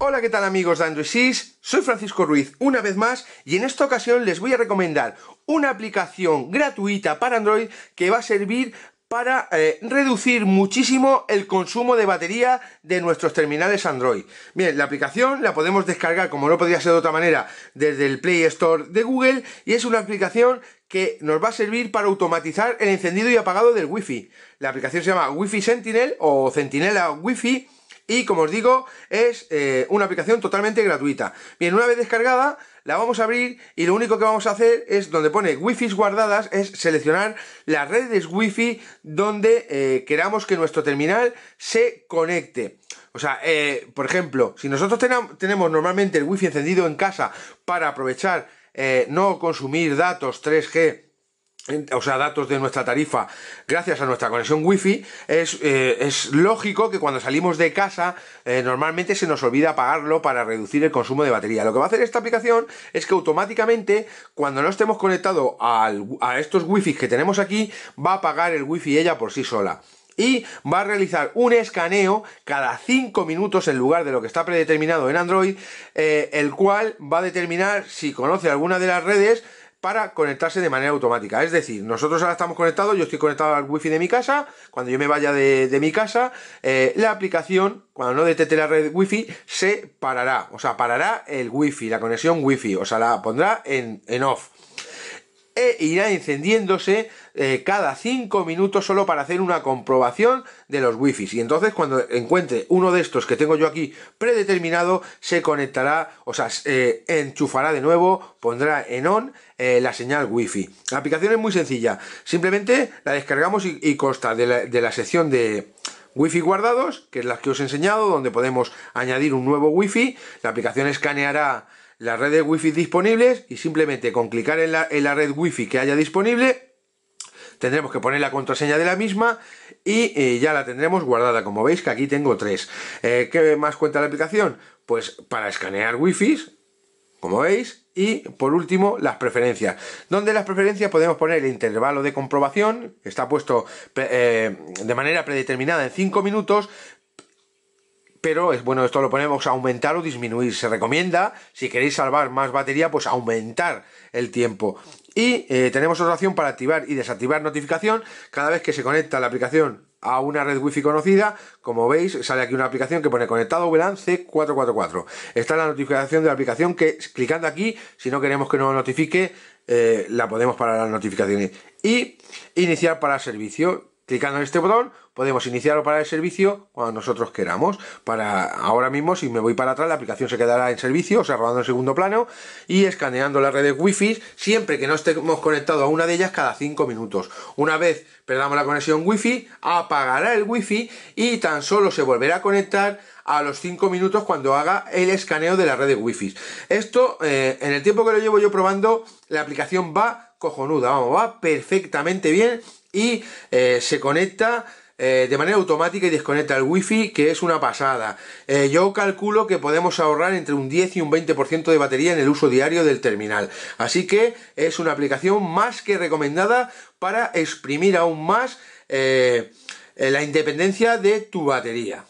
Hola, ¿qué tal amigos de Android Soy Francisco Ruiz una vez más y en esta ocasión les voy a recomendar una aplicación gratuita para Android que va a servir para eh, reducir muchísimo el consumo de batería de nuestros terminales Android. Bien, la aplicación la podemos descargar, como no podría ser de otra manera, desde el Play Store de Google y es una aplicación que nos va a servir para automatizar el encendido y apagado del Wi-Fi. La aplicación se llama Wi-Fi Sentinel o Centinela Wi-Fi y como os digo, es eh, una aplicación totalmente gratuita. Bien, una vez descargada, la vamos a abrir y lo único que vamos a hacer es donde pone wifi guardadas, es seleccionar las redes wifi donde eh, queramos que nuestro terminal se conecte. O sea, eh, por ejemplo, si nosotros tenemos normalmente el wifi encendido en casa para aprovechar, no consumir datos 3G, o sea, datos de nuestra tarifa gracias a nuestra conexión wifi, es, eh, es lógico que cuando salimos de casa eh, normalmente se nos olvida pagarlo para reducir el consumo de batería. Lo que va a hacer esta aplicación es que automáticamente cuando no estemos conectados a estos Wi-Fi que tenemos aquí, va a pagar el wifi ella por sí sola y va a realizar un escaneo cada 5 minutos en lugar de lo que está predeterminado en Android, eh, el cual va a determinar si conoce alguna de las redes para conectarse de manera automática. Es decir, nosotros ahora estamos conectados, yo estoy conectado al wifi de mi casa, cuando yo me vaya de, mi casa, eh, la aplicación, cuando no detecte la red wifi, se parará, o sea, parará el wifi, la conexión wifi, o sea, la pondrá en, en off e irá encendiéndose eh, cada 5 minutos solo para hacer una comprobación de los wifi. Y entonces cuando encuentre uno de estos que tengo yo aquí predeterminado, se conectará, o sea, eh, enchufará de nuevo, pondrá en on eh, la señal wifi. La aplicación es muy sencilla, simplemente la descargamos y, consta de la, sección de... wifi guardados, que es la que os he enseñado, donde podemos añadir un nuevo wifi. La aplicación escaneará las redes wifi disponibles y simplemente con clicar en la, en la red wifi que haya disponible tendremos que poner la contraseña de la misma y eh, ya la tendremos guardada como veis que aquí tengo tres eh, ¿qué más cuenta la aplicación? pues para escanear wifi como veis y por último las preferencias donde las preferencias podemos poner el intervalo de comprobación está puesto eh, de manera predeterminada en 5 minutos pero es bueno, esto lo ponemos a aumentar o disminuir. Se recomienda, si queréis salvar más batería, pues aumentar el tiempo. Y eh, tenemos otra opción para activar y desactivar notificación cada vez que se conecta la aplicación a una red wifi conocida, como veis sale aquí una aplicación que pone conectado VLAN 444 Está la notificación de la aplicación que clicando aquí, si no queremos que nos notifique, eh, la podemos parar las notificaciones. Y iniciar para servicio, Clicando en este botón podemos iniciar o parar el servicio cuando nosotros queramos. Para ahora mismo, si me voy para atrás, la aplicación se quedará en servicio, o sea, rodando en segundo plano y escaneando las redes wifi siempre que no estemos conectados a una de ellas cada 5 minutos. Una vez perdamos la conexión Wi-Fi, apagará el Wi-Fi y tan solo se volverá a conectar a los 5 minutos cuando haga el escaneo de la red de wifi. Esto, eh, en el tiempo que lo llevo yo probando, la aplicación va cojonuda, vamos, va perfectamente bien y eh, se conecta eh, de manera automática y desconecta el wifi que es una pasada eh, yo calculo que podemos ahorrar entre un 10 y un 20% de batería en el uso diario del terminal así que es una aplicación más que recomendada para exprimir aún más la independencia de tu batería